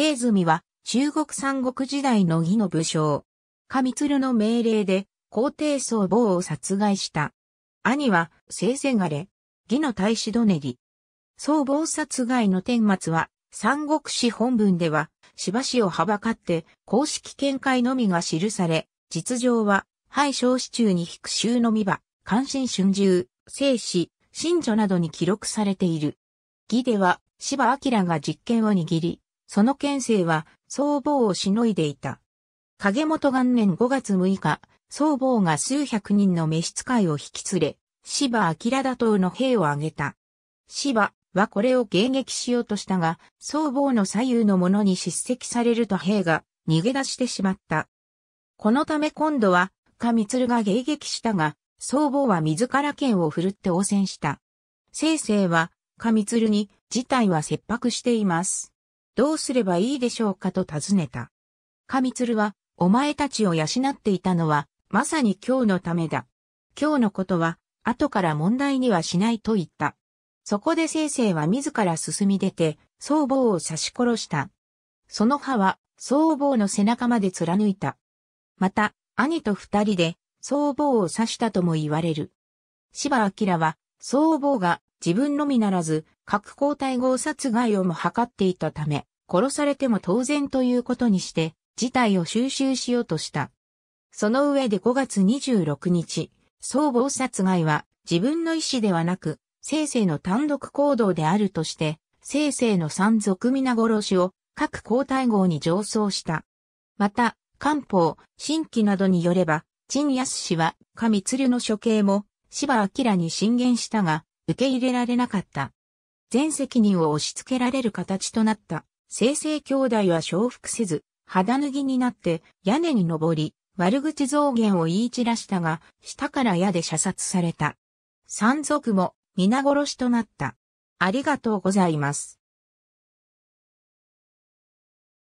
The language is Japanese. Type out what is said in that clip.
清住は中国三国時代の義の武将。上鶴の命令で皇帝僧帽を殺害した。兄は聖せがれ、義の大使どねり。僧帽殺害の天末は三国史本文ではしばしをはばかって公式見解のみが記され、実情は廃少子中に引く衆のみ場、関心春秋、聖子、神女などに記録されている。義では、芝明が実権を握り、その県政は、僧帽をしのいでいた。影本元年5月6日、僧帽が数百人の召使いを引き連れ、芝明田党の兵を挙げた。芝はこれを迎撃しようとしたが、僧帽の左右の者に叱責されると兵が逃げ出してしまった。このため今度は、上鶴が迎撃したが、僧帽は自ら剣を振るって応戦した。聖聖は、上鶴に、事態は切迫しています。どうすればいいでしょうかと尋ねた。神鶴は、お前たちを養っていたのは、まさに今日のためだ。今日のことは、後から問題にはしないと言った。そこで生は自ら進み出て、僧帽を刺し殺した。その歯は、僧帽の背中まで貫いた。また、兄と二人で、僧帽を刺したとも言われる。芝明は、僧帽が自分のみならず、各交代号殺害をも図っていたため、殺されても当然ということにして、事態を収集しようとした。その上で5月26日、総合殺害は自分の意思ではなく、生成の単独行動であるとして、生成の三族皆殺しを各交代号に上奏した。また、官報、新規などによれば、陳安氏は、上鶴の処刑も、芝明に進言したが、受け入れられなかった。全責任を押し付けられる形となった、生成兄弟は承服せず、肌脱ぎになって屋根に登り、悪口増言を言い散らしたが、下から矢で射殺された。山賊も皆殺しとなった。ありがとうございます。